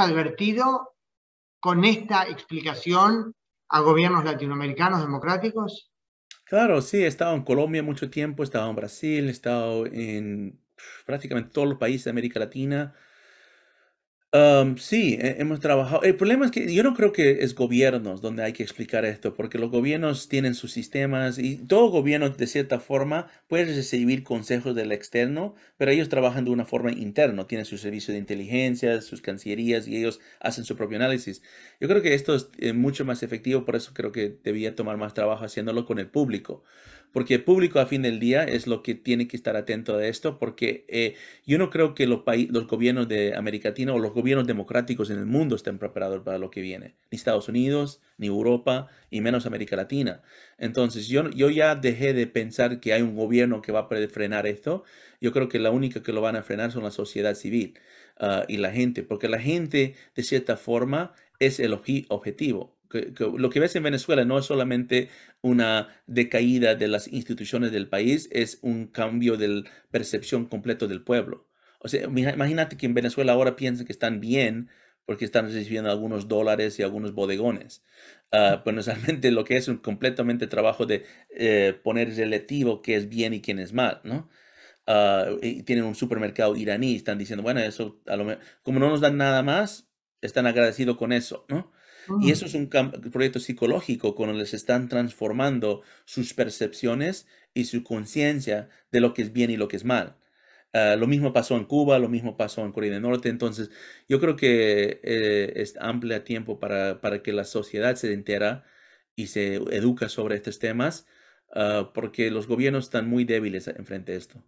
advertido con esta explicación a gobiernos latinoamericanos democráticos? Claro, sí, he estado en Colombia mucho tiempo, he estado en Brasil, he estado en prácticamente todos los países de América Latina sí, hemos trabajado. El problema es que yo no creo que es gobiernos donde hay que explicar esto, porque los gobiernos tienen sus sistemas y todo gobierno, de cierta forma, puede recibir consejos del externo, pero ellos trabajan de una forma interna, tienen su servicio de inteligencia, sus cancillerías y ellos hacen su propio análisis. Yo creo que esto es mucho más efectivo, por eso creo que debía tomar más trabajo haciéndolo con el público porque el público a fin del día es lo que tiene que estar atento a esto, porque eh, yo no creo que los, los gobiernos de América Latina o los gobiernos democráticos en el mundo estén preparados para lo que viene, ni Estados Unidos, ni Europa, y menos América Latina. Entonces, yo, yo ya dejé de pensar que hay un gobierno que va a frenar esto. Yo creo que la única que lo van a frenar son la sociedad civil ah, y la gente, porque la gente, de cierta forma, es el objetivo. lo que ves en Venezuela no es solamente una decaída de las instituciones del país, es un cambio de percepción completo del pueblo. O sea, imagínate que en Venezuela ahora piensan que están bien porque están recibiendo algunos dólares y algunos bodegones. Ah, pues bueno, realmente lo que es un completamente trabajo de eh, poner relativo qué es bien y quién es mal, ¿no? Ah, y tienen un supermercado iraní, están diciendo, bueno, eso a lo como no nos dan nada más, están agradecidos con eso, ¿no? Y eso es un proyecto psicológico con que les están transformando sus percepciones y su conciencia de lo que es bien y lo que es mal. Ah, lo mismo pasó en Cuba, lo mismo pasó en Corea del Norte. Entonces, yo creo que eh, es amplia tiempo para, que la sociedad se entera y se educa sobre estos temas, ah, porque los gobiernos están muy débiles en frente a esto.